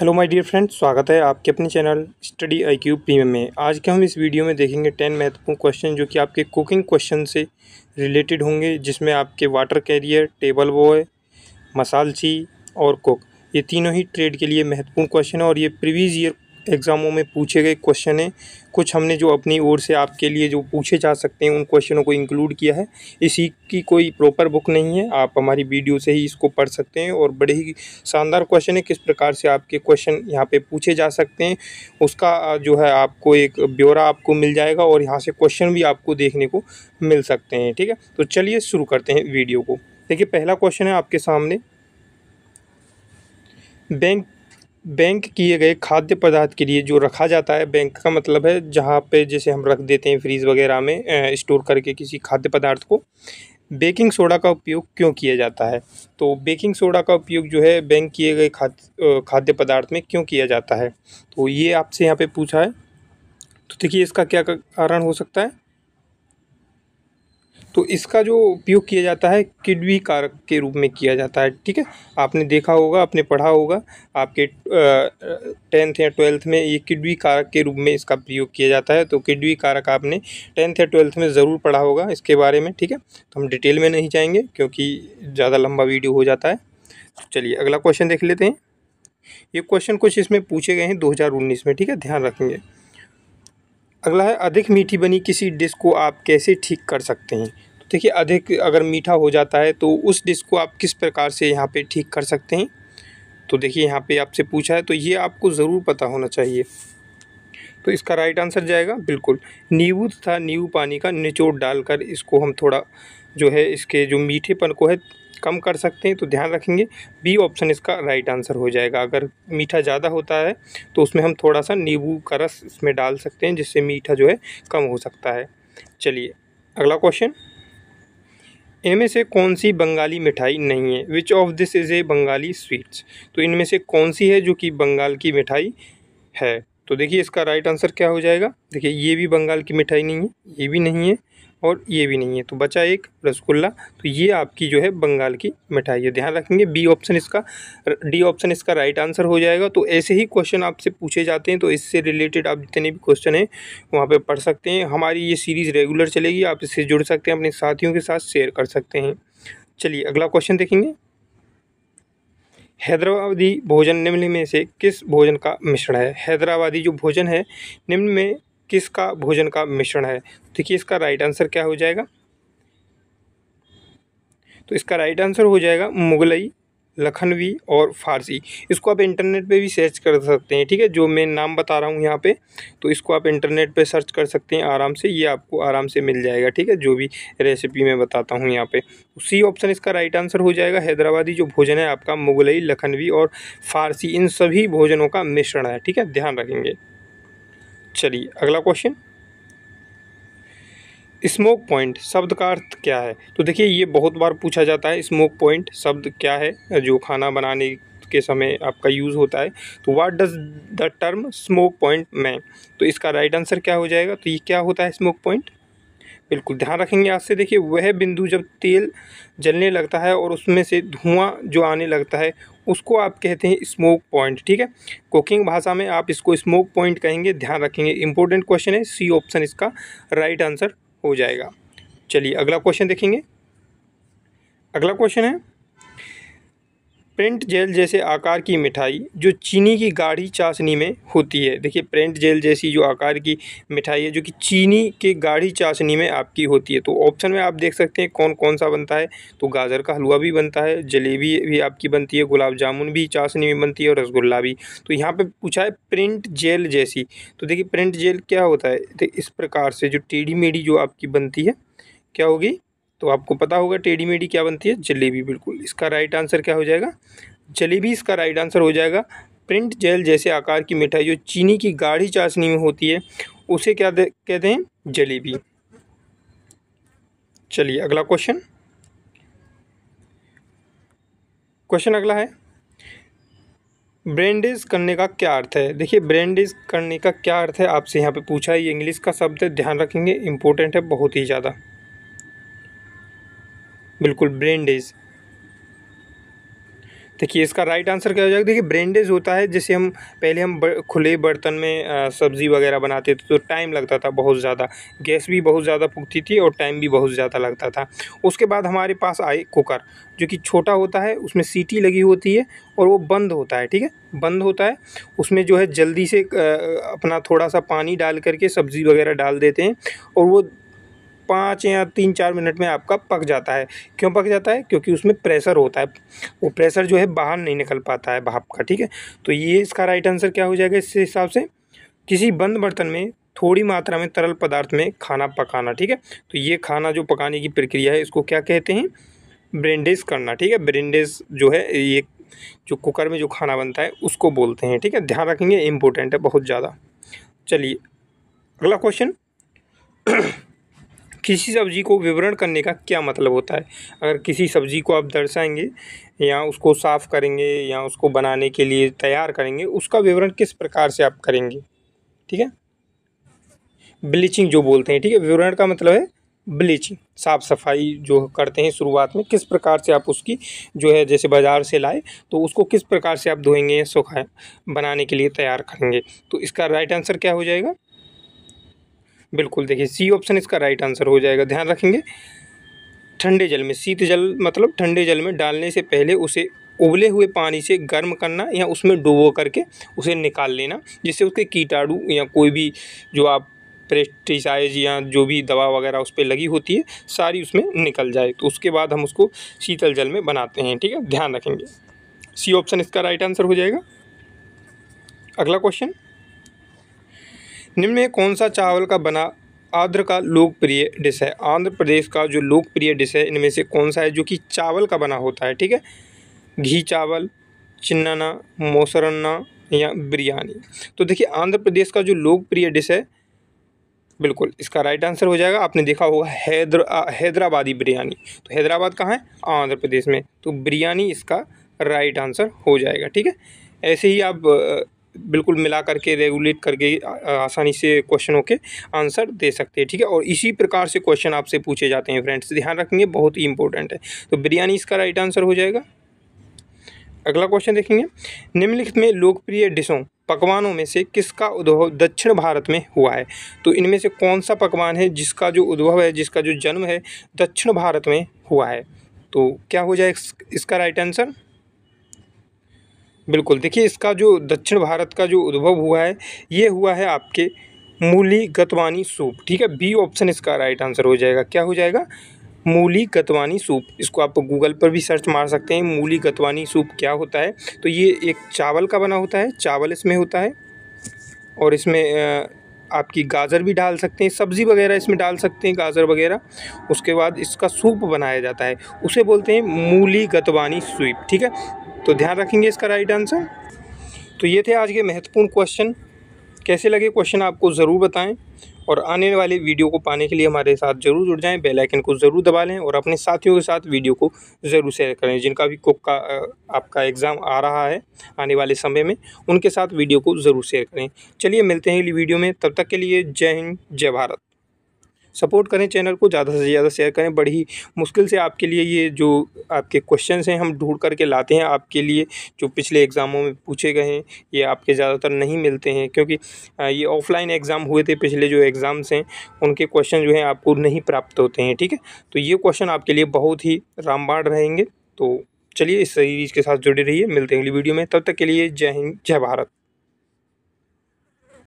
hello my dear friends स्वागत है आपके अपने channel study I Q premium में आज के हम इस वीडियो में देखेंगे टेन महत्वपूर्ण क्वेश्चन जो कि आपके कुकिंग क्वेश्चन से रिलेटेड होंगे जिसमें आपके वाटर कैरियर टेबल बॉय मसालची और कुक ये तीनों ही ट्रेड के लिए महत्वपूर्ण क्वेश्चन है और ये प्रीवियस ईयर एग्ज़ामों में पूछे गए क्वेश्चन हैं कुछ हमने जो अपनी ओर से आपके लिए जो पूछे जा सकते हैं उन क्वेश्चनों को इंक्लूड किया है इसी की कोई प्रॉपर बुक नहीं है आप हमारी वीडियो से ही इसको पढ़ सकते हैं और बड़े ही शानदार क्वेश्चन है किस प्रकार से आपके क्वेश्चन यहाँ पे पूछे जा सकते हैं उसका जो है आपको एक ब्यौरा आपको मिल जाएगा और यहाँ से क्वेश्चन भी आपको देखने को मिल सकते हैं ठीक है तो चलिए शुरू करते हैं वीडियो को देखिए पहला क्वेश्चन है आपके सामने बैंक बैंक किए गए खाद्य पदार्थ के लिए जो रखा जाता है बैंक का मतलब है जहाँ पे जैसे हम रख देते हैं फ्रीज़ वगैरह में स्टोर करके किसी खाद्य पदार्थ को बेकिंग सोडा का उपयोग क्यों किया जाता है तो बेकिंग सोडा का उपयोग जो है बैंक किए गए खाद्य खाद्य पदार्थ में क्यों किया जाता है तो ये आपसे यहाँ पे पूछा है तो देखिए इसका क्या कारण हो सकता है तो इसका जो उपयोग किया जाता है किडवी कारक के रूप में किया जाता है ठीक है आपने देखा होगा आपने पढ़ा होगा आपके टेंथ या ट्वेल्थ में ये किडवी कारक के रूप में इसका प्रयोग किया जाता है तो किडवी कारक आपने टेंथ या ट्वेल्थ में ज़रूर पढ़ा होगा इसके बारे में ठीक है तो हम डिटेल में नहीं जाएंगे क्योंकि ज़्यादा लंबा वीडियो हो जाता है चलिए अगला क्वेश्चन देख लेते हैं ये क्वेश्चन कुछ इसमें पूछे गए हैं दो में ठीक है ध्यान रखेंगे अगला है अधिक मीठी बनी किसी डिश को आप कैसे ठीक कर सकते हैं देखिए अधिक अगर मीठा हो जाता है तो उस डिश को आप किस प्रकार से यहाँ पे ठीक कर सकते हैं तो देखिए यहाँ पे आपसे पूछा है तो ये आपको ज़रूर पता होना चाहिए तो इसका राइट आंसर जाएगा बिल्कुल नींबू तथा नींबू पानी का निचोड़ डालकर इसको हम थोड़ा जो है इसके जो मीठेपन को है कम कर सकते हैं तो ध्यान रखेंगे बी ऑप्शन इसका राइट आंसर हो जाएगा अगर मीठा ज़्यादा होता है तो उसमें हम थोड़ा सा नींबू का रस इसमें डाल सकते हैं जिससे मीठा जो है कम हो सकता है चलिए अगला क्वेश्चन इनमें से कौन सी बंगाली मिठाई नहीं है which of this is a Bengali sweets तो इनमें से कौन सी है जो कि बंगाल की मिठाई है तो देखिए इसका राइट आंसर क्या हो जाएगा देखिए ये भी बंगाल की मिठाई नहीं है ये भी नहीं है और ये भी नहीं है तो बचा एक रसगुल्ला तो ये आपकी जो है बंगाल की मिठाई है ध्यान रखेंगे बी ऑप्शन इसका डी ऑप्शन इसका राइट आंसर हो जाएगा तो ऐसे ही क्वेश्चन आपसे पूछे जाते हैं तो इससे रिलेटेड आप जितने भी क्वेश्चन हैं वहाँ पे पढ़ सकते हैं हमारी ये सीरीज़ रेगुलर चलेगी आप इससे जुड़ सकते हैं अपने साथियों के साथ शेयर कर सकते हैं चलिए अगला क्वेश्चन देखेंगे हैदराबादी भोजन निम्न में से किस भोजन का मिश्रण है हैदराबादी जो भोजन है निम्न में किसका भोजन का मिश्रण है तो देखिए इसका राइट आंसर क्या हो जाएगा तो इसका राइट आंसर हो जाएगा मुगलई लखनवी और फारसी इसको आप इंटरनेट पे भी सर्च कर सकते हैं ठीक है जो मैं नाम बता रहा हूँ यहाँ पे तो इसको आप इंटरनेट पे सर्च कर सकते हैं आराम से ये आपको आराम से मिल जाएगा ठीक है जो भी रेसिपी मैं बताता हूँ यहाँ पे सी ऑप्शन इसका राइट आंसर हो जाएगा हैदराबादी जो भोजन है आपका मुगलई लखनवी और फारसी इन सभी भोजनों का मिश्रण है ठीक है ध्यान रखेंगे चलिए अगला क्वेश्चन स्मोक पॉइंट शब्द का अर्थ क्या है तो देखिए ये बहुत बार पूछा जाता है स्मोक पॉइंट शब्द क्या है जो खाना बनाने के समय आपका यूज़ होता है तो what does the term smoke point मैं तो इसका राइट आंसर क्या हो जाएगा तो ये क्या होता है स्मोक पॉइंट बिल्कुल ध्यान रखेंगे आज से देखिए वह बिंदु जब तेल जलने लगता है और उसमें से धुआं जो आने लगता है उसको आप कहते हैं स्मोक पॉइंट ठीक है कुकिंग भाषा में आप इसको स्मोक पॉइंट कहेंगे ध्यान रखेंगे इंपॉर्टेंट क्वेश्चन है सी ऑप्शन इसका राइट आंसर हो जाएगा चलिए अगला क्वेश्चन देखेंगे अगला क्वेश्चन है प्रिंट जेल जैसे आकार की मिठाई जो चीनी की गाढ़ी चाशनी में होती है देखिए प्रिंट जेल जैसी जो आकार की मिठाई है जो कि चीनी के गाढ़ी चाशनी में आपकी होती है तो ऑप्शन में आप देख सकते हैं कौन कौन सा बनता है तो गाजर का हलवा भी बनता है जलेबी भी आपकी बनती है गुलाब जामुन भी चाशनी में बनती है और रसगुल्ला भी तो यहाँ पर पूछा है प्रिंट जेल जैसी तो देखिए प्रिंट जेल क्या होता है तो इस प्रकार से जो टेढ़ी मेढ़ी जो आपकी बनती है क्या होगी तो आपको पता होगा टेढ़ी मेढ़ी क्या बनती है जलेबी बिल्कुल इसका राइट आंसर क्या हो जाएगा जलेबी इसका राइट आंसर हो जाएगा प्रिंट जेल जैसे आकार की मिठाई जो चीनी की गाढ़ी चाशनी में होती है उसे क्या कहते हैं जलेबी चलिए अगला क्वेश्चन क्वेश्चन अगला है ब्रेंडेज करने का क्या अर्थ है देखिए ब्रेंडेज करने का क्या अर्थ है आपसे यहाँ पे पूछा है ये इंग्लिश का शब्द है ध्यान रखेंगे इंपॉर्टेंट है बहुत ही ज़्यादा बिल्कुल ब्रेंडेज देखिए इसका राइट आंसर क्या हो जाएगा देखिए ब्रेंडेज होता है जैसे हम पहले हम खुले बर्तन में सब्ज़ी वगैरह बनाते थे तो टाइम लगता था बहुत ज़्यादा गैस भी बहुत ज़्यादा फूकती थी और टाइम भी बहुत ज़्यादा लगता था उसके बाद हमारे पास आए कुकर जो कि छोटा होता है उसमें सीटी लगी होती है और वो बंद होता है ठीक है बंद होता है उसमें जो है जल्दी से अपना थोड़ा सा पानी डाल करके सब्ज़ी वगैरह डाल देते हैं और वो पाँच या तीन चार मिनट में आपका पक जाता है क्यों पक जाता है क्योंकि उसमें प्रेशर होता है वो प्रेशर जो है बाहर नहीं निकल पाता है भाप का ठीक है तो ये इसका राइट आंसर क्या हो जाएगा इस हिसाब से किसी बंद बर्तन में थोड़ी मात्रा में तरल पदार्थ में खाना पकाना ठीक है तो ये खाना जो पकाने की प्रक्रिया है इसको क्या कहते हैं ब्रेंडेज करना ठीक है ब्रेंडेज जो है ये जो कुकर में जो खाना बनता है उसको बोलते हैं ठीक है ध्यान रखेंगे इम्पोर्टेंट है बहुत ज़्यादा चलिए अगला क्वेश्चन किसी सब्ज़ी को विवरण करने का क्या मतलब होता है अगर किसी सब्ज़ी को आप दर्शाएंगे या उसको साफ़ करेंगे या उसको बनाने के लिए तैयार करेंगे उसका विवरण किस प्रकार से आप करेंगे ठीक है ब्लीचिंग जो बोलते हैं ठीक है विवरण का मतलब है ब्लीचिंग साफ़ सफाई जो करते हैं शुरुआत में किस प्रकार से आप उसकी जो है जैसे बाज़ार से लाए तो उसको किस प्रकार से आप धोएंगे सुखाए बनाने के लिए तैयार करेंगे तो इसका राइट आंसर क्या हो जाएगा बिल्कुल देखिए सी ऑप्शन इसका राइट आंसर हो जाएगा ध्यान रखेंगे ठंडे जल में शीत जल मतलब ठंडे जल में डालने से पहले उसे उबले हुए पानी से गर्म करना या उसमें डुबो करके उसे निकाल लेना जिससे उसके कीटाणु या कोई भी जो आप प्रेस्टिसाइज या जो भी दवा वगैरह उस पर लगी होती है सारी उसमें निकल जाए तो उसके बाद हम उसको शीतल जल में बनाते हैं ठीक है ध्यान रखेंगे सी ऑप्शन इसका राइट आंसर हो जाएगा अगला क्वेश्चन निम्न में कौन सा चावल का बना आंध्र का लोकप्रिय डिश है आंध्र प्रदेश का जो लोकप्रिय डिश है इनमें से कौन सा है जो कि चावल का बना होता है ठीक है घी चावल चिन्नाना मोसरन्ना या बिरयानी तो देखिए आंध्र प्रदेश का जो लोकप्रिय डिश है बिल्कुल इसका राइट आंसर हो जाएगा आपने देखा होगा हैदर हैदराबादी बिरयानी तो हैदराबाद कहाँ है आंध्र प्रदेश में तो बिरयानी इसका राइट आंसर हो जाएगा ठीक है ऐसे ही आप बिल्कुल मिला करके रेगुलेट करके आसानी से क्वेश्चनों के आंसर दे सकते हैं ठीक है और इसी प्रकार से क्वेश्चन आपसे पूछे जाते हैं फ्रेंड्स ध्यान रखेंगे बहुत ही इंपॉर्टेंट है तो बिरयानी इसका राइट आंसर हो जाएगा अगला क्वेश्चन देखेंगे निम्नलिखित में लोकप्रिय डिशों पकवानों में से किसका उद्भव दक्षिण भारत में हुआ है तो इनमें से कौन सा पकवान है जिसका जो उद्भव है जिसका जो जन्म है दक्षिण भारत में हुआ है तो क्या हो जाए इसका राइट आंसर बिल्कुल देखिए इसका जो दक्षिण भारत का जो उद्भव हुआ है ये हुआ है आपके मूली गतवानी सूप ठीक है बी ऑप्शन इसका राइट आंसर हो जाएगा क्या हो जाएगा मूली गतवानी सूप इसको आप गूगल पर भी सर्च मार सकते हैं मूली गतवानी सूप क्या होता है तो ये एक चावल का बना होता है चावल इसमें होता है और इसमें आपकी गाजर भी डाल सकते हैं सब्ज़ी वगैरह इसमें डाल सकते हैं गाजर वगैरह उसके बाद इसका सूप बनाया जाता है उसे बोलते हैं मूली गतवानी सूप ठीक है तो ध्यान रखेंगे इसका राइट आंसर तो ये थे आज के महत्वपूर्ण क्वेश्चन कैसे लगे क्वेश्चन आपको ज़रूर बताएं और आने वाले वीडियो को पाने के लिए हमारे साथ जरूर जुड़ जाएं बेल आइकन को ज़रूर दबा लें और अपने साथियों के साथ वीडियो को ज़रूर शेयर करें जिनका भी कुक का आपका एग्ज़ाम आ रहा है आने वाले समय में उनके साथ वीडियो को ज़रूर शेयर करें चलिए मिलते हैं अगली वीडियो में तब तक के लिए जय हिंद जय भारत सपोर्ट करें चैनल को ज़्यादा से ज़्यादा शेयर करें बड़ी मुश्किल से आपके लिए ये जो आपके क्वेश्चन हैं हम ढूंढ करके लाते हैं आपके लिए जो पिछले एग्ज़ामों में पूछे गए हैं ये आपके ज़्यादातर नहीं मिलते हैं क्योंकि ये ऑफलाइन एग्ज़ाम हुए थे पिछले जो एग्ज़ाम्स हैं उनके क्वेश्चन जो हैं आपको नहीं प्राप्त होते हैं ठीक है तो ये क्वेश्चन आपके लिए बहुत ही रामबाण रहेंगे तो चलिए इस सीरीज़ के साथ जुड़े रहिए मिलते हैं अगली वीडियो में तब तक के लिए जय हिंद जय भारत